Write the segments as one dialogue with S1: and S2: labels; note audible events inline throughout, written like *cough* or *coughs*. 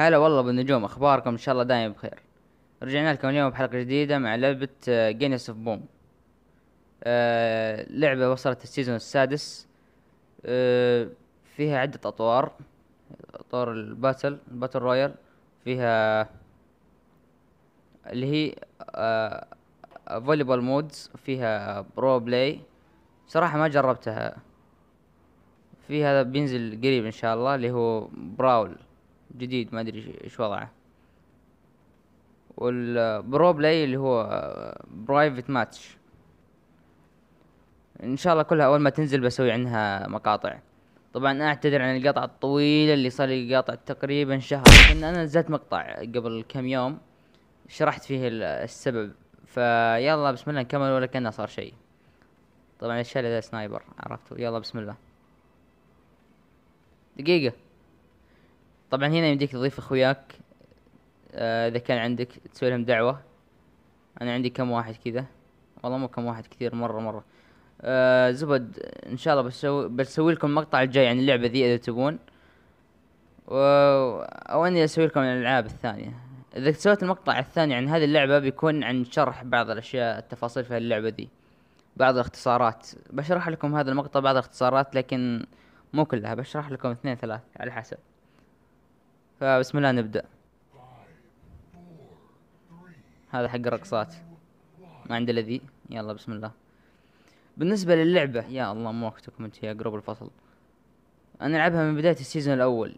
S1: هلا والله بالنجوم اخباركم ان شاء الله دايم بخير رجعنا لكم اليوم بحلقه جديده مع لعبه جينيس اوف بوم لعبه وصلت السيزون السادس آه، فيها عده اطوار اطوار الباتل الباتل رويال فيها اللي هي فوليبول آه، مودز فيها برو بلاي صراحه ما جربتها في هذا بينزل قريب ان شاء الله اللي هو براول جديد ما ادري ايش وضعه والبرو بلاي اللي هو برايفت ماتش ان شاء الله كلها اول ما تنزل بسوي عنها مقاطع طبعا اعتذر عن القطع الطويله اللي صار لي قاطع تقريبا شهر لان انا نزلت مقطع قبل كم يوم شرحت فيه السبب فيلا بسم الله نكمل ولا كأنه صار شيء طبعا الشال ذا سنايبر عرفته يلا بسم الله دقيقه طبعا هنا يمديك تضيف اخوياك آه، اذا كان عندك تسوي لهم دعوة انا عندي كم واحد كذا والله مو كم واحد كثير مرة مرة آه زبد ان شاء الله بسوي بسوي لكم المقطع الجاي عن اللعبة ذي اذا تبون و... او اني اسوي لكم الالعاب الثانية اذا سويت المقطع الثاني عن هذه اللعبة بيكون عن شرح بعض الاشياء التفاصيل في اللعبة ذي بعض الاختصارات بشرح لكم هذا المقطع بعض الاختصارات لكن مو كلها بشرح لكم اثنين ثلاث على حسب فبسم الله نبدأ هذا حق الرقصات ما عندي الذي يلا بسم الله بالنسبة للعبة يا الله مو وقتكم انت يا قرب الفصل انا العبها من بداية السيزون الاول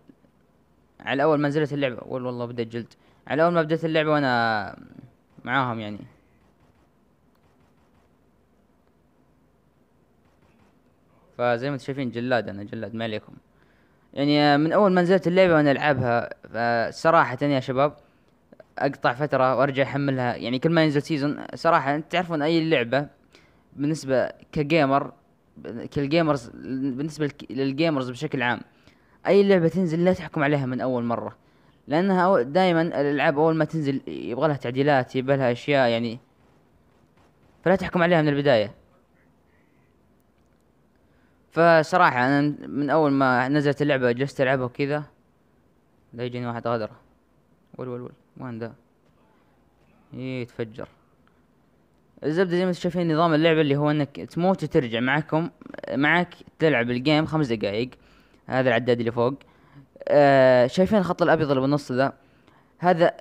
S1: على اول ما نزلت اللعبة اول والله بدأت جلد على اول ما بدأت اللعبة وانا معاهم يعني فزي ما انتم شايفين جلاد انا جلاد ما عليكم يعني من اول ما نزلت اللعبه وانا العبها صراحه يا شباب اقطع فتره وارجع احملها يعني كل ما ينزل سيزون صراحه انت تعرفون اي لعبه بالنسبه كجيمر كالجيمرز بالنسبه للجيمرز بشكل عام اي لعبه تنزل لا تحكم عليها من اول مره لانها دائما الالعاب اول ما تنزل يبغى لها تعديلات يبغى لها اشياء يعني فلا تحكم عليها من البدايه فصراحة أنا من أول ما نزلت اللعبة جلست ألعبها وكذا لا يجيني واحد غدرة ول ول ول وين ذا؟ إي تفجر الزبدة زي ما شايفين نظام اللعبة اللي هو انك تموت وترجع معكم معك تلعب الجيم خمس دقايق هذا العداد اللي فوق آه شايفين الخط الابيض اللي بالنص ذا هذا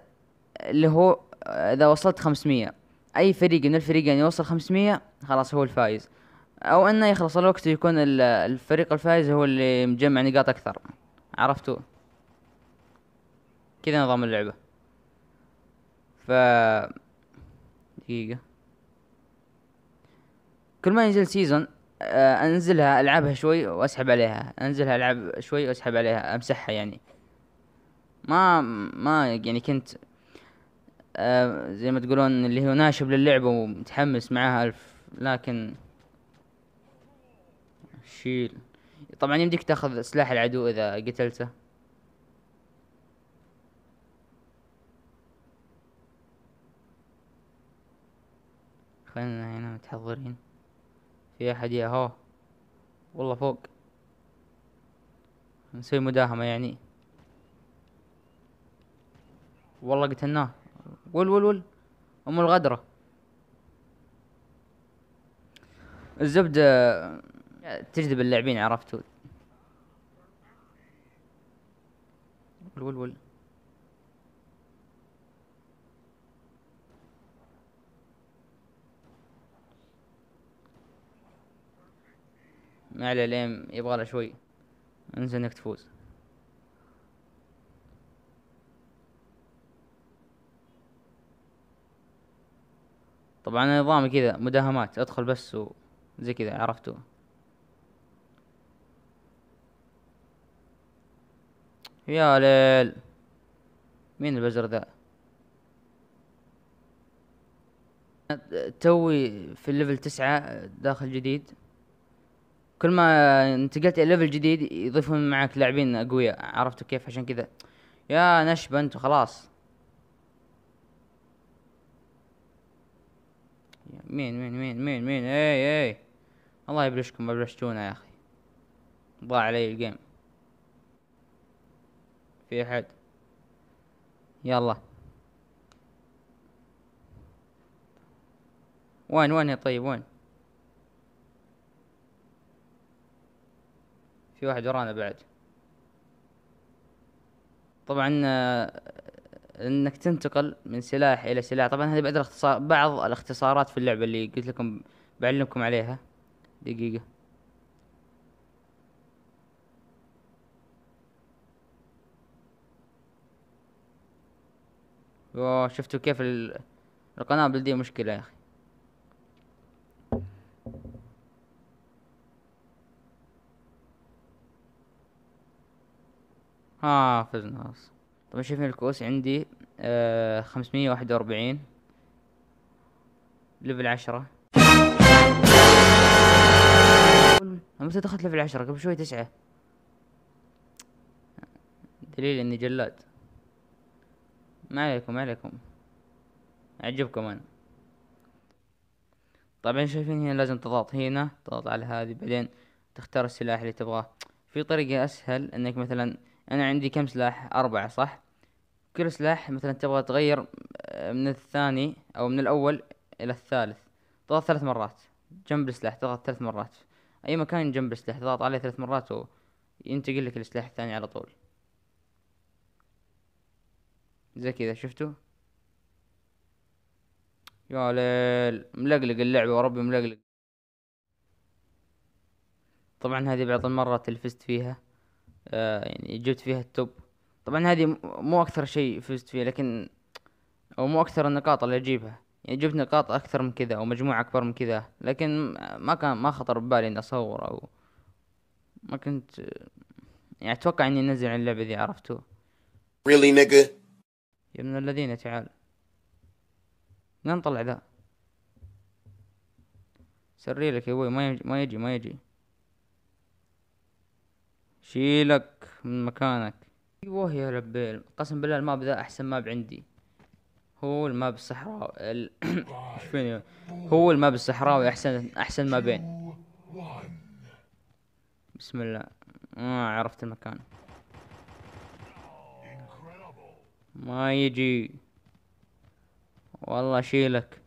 S1: اللي هو آه، اذا وصلت خمسمية اي فريق من الفريقين يعني يوصل خمسمية خلاص هو الفايز او انه يخلص الوقت ويكون الفريق الفائز هو اللي مجمع نقاط اكثر عرفتوا كذا نظام اللعبة ف دقيقة كل ما ينزل سيزون آه، انزلها العبها شوي واسحب عليها انزلها العب شوي واسحب عليها امسحها يعني ما ما يعني كنت آه، زي ما تقولون اللي هو ناشب للعبة ومتحمس معاها الف لكن شيل طبعا يمديك تاخذ سلاح العدو اذا قتلته خلينا هنا متحضرين في احد ياهو والله فوق نسوي مداهمة يعني والله قتلناه ول ول ول ام الغدرة الزبدة تجذب اللاعبين عرفتوا ول ول ول ما عليه لين يبغى له شوي انزل انك تفوز طبعا نظامي كذا مداهمات ادخل بس وزي كذا عرفتوا يا ليل مين البزر ذا توي في الليفل تسعة داخل جديد كل ما انتقلت الى ليفل جديد يضيفون معك لاعبين اقوياء عرفتوا كيف عشان كذا يا نشبه انتوا خلاص مين مين مين مين مين اي اي الله يبلشكم بلشتونا يا اخي ضاع علي الجيم في أحد يلا وين وين يا طيب وين في واحد ورانا بعد طبعا آه، انك تنتقل من سلاح الى سلاح طبعا هذه بعد الاختصار بعض الاختصارات في اللعبه اللي قلت لكم بعلمكم عليها دقيقه شفتوا كيف القناة بلدي مشكلة يا أخي ها فزنا خلاص طبعا شايفين الكؤوس عندي آه، خمسمية واحد وأربعين ليفل عشرة متى دخلت ليفل عشرة قبل شوي تسعة دليل اني جلاد ما عليكم ما عليكم اعجبكم انا طبعا شايفين هنا لازم تضغط هنا تضغط على هذه بعدين تختار السلاح اللي تبغاه في طريقة اسهل انك مثلا انا عندي كم سلاح اربعة صح كل سلاح مثلا تبغى تغير آه، من الثاني او من الاول الى الثالث تضغط ثلاث مرات جنب السلاح تضغط ثلاث مرات اي مكان جنب السلاح تضغط عليه ثلاث مرات وينتقل لك السلاح الثاني على طول زي كذا شفتوا يا ليل ملقلق اللعبة وربي ملقلق طبعا هذه بعض المرات اللي فزت فيها آه يعني جبت فيها التوب طبعا هذه مو اكثر شيء فزت فيه لكن او مو اكثر النقاط اللي اجيبها يعني جبت نقاط اكثر من كذا او اكبر من كذا لكن ما كان ما خطر ببالي اني اصور او ما كنت يعني اتوقع اني انزل عن اللعبة ذي عرفتوا really nigga يا ابن الذين تعال ما طلع ذا سري لك يا ابوي ما يجي ما يجي ما يجي شيلك من مكانك ايوه يا ربيل قسم بالله الماب ذا احسن ماب عندي هو الماب الصحراوي *coughs* هو الماب الصحراوي احسن احسن ما بين بسم الله ما آه عرفت المكان ما يجي والله شيلك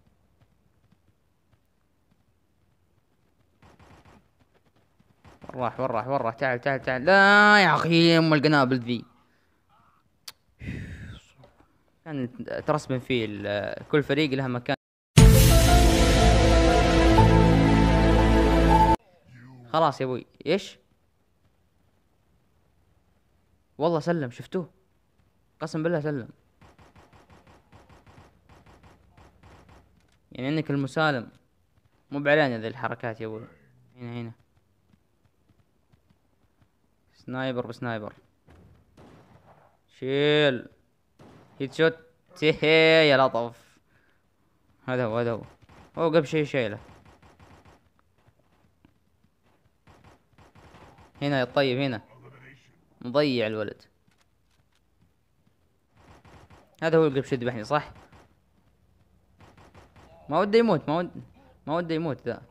S1: وين راح وين راح وين راح تعال تعال تعال لا يا اخي ام القنابل ذي كان ترسم فيه كل فريق له مكان خلاص يا ابوي ايش والله سلم شفتوه قسم بالله سلم يعني انك المسالم مو بعلان ذي الحركات يا ابوي هنا هنا سنايبر بسنايبر شيل هيت شوت يا لطف هذا هو هذا هو هو قبل شي شيله هنا يا طيب هنا مضيع الولد هذا هو القرش يذبحني صح ما وده يموت ما ود ما وده يموت ذا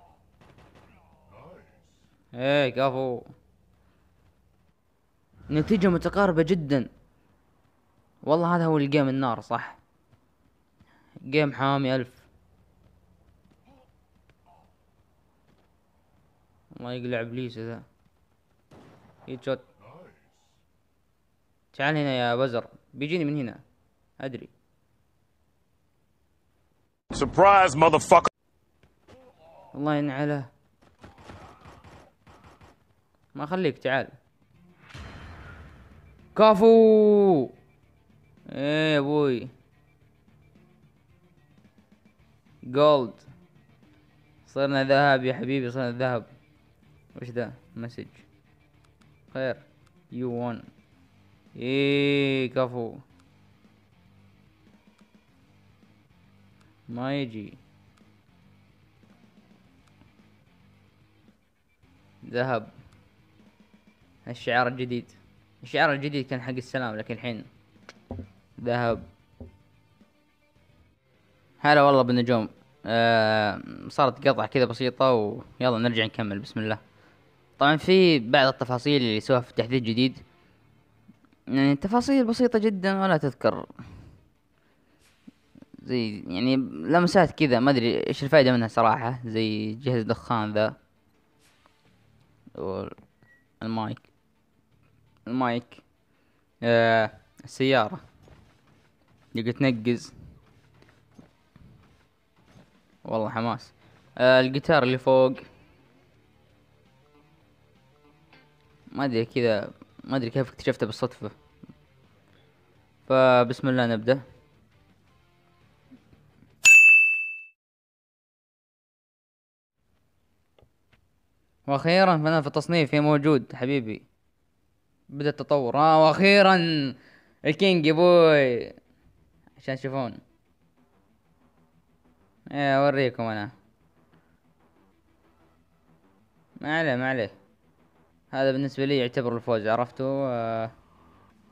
S1: ايه كفو نتيجة متقاربة جدا والله هذا هو الجيم النار صح جيم حامي ألف الله يقلع ابليس ذا هيد شوت تعال هنا يا بزر بيجيني من هنا أدري Surprise, الله ينعله ما خليك تعال كفو ايه يا ابوي جولد صرنا ذهب يا حبيبي صرنا ذهب وش ذا مسج خير يو وان ايه كفو ما يجي ذهب الشعار الجديد الشعار الجديد كان حق السلام لكن الحين ذهب هلا والله بالنجوم آه صارت قطع كذا بسيطة ويلا نرجع نكمل بسم الله طبعا في بعض التفاصيل اللي سوها في التحديث الجديد يعني تفاصيل بسيطة جدا ولا تذكر زي يعني لمسات كذا ما ادري ايش الفائده منها صراحه زي جهاز دخان ذا المايك المايك آه السياره دقيقة تنقز والله حماس آه الجيتار اللي فوق ما ادري كذا ما ادري كيف اكتشفته بالصدفه فبسم الله نبدأ واخيرا فانا في التصنيف هي موجود حبيبي بدا التطور اه واخيرا الكينج بوي عشان تشوفون ايه اوريكم انا ما عليه ما عليه هذا بالنسبة لي يعتبر الفوز عرفتوا آه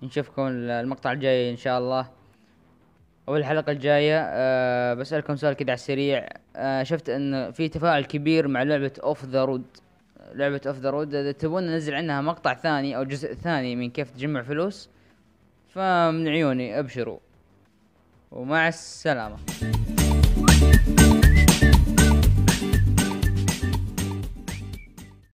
S1: نشوفكم المقطع الجاي ان شاء الله او الحلقة الجاية أه بسألكم سؤال كذا على السريع أه شفت ان في تفاعل كبير مع لعبة اوف ذا رود لعبه اوف ذا رود اذا تبون ننزل عنها مقطع ثاني او جزء ثاني من كيف تجمع فلوس فمن عيوني ابشروا ومع السلامه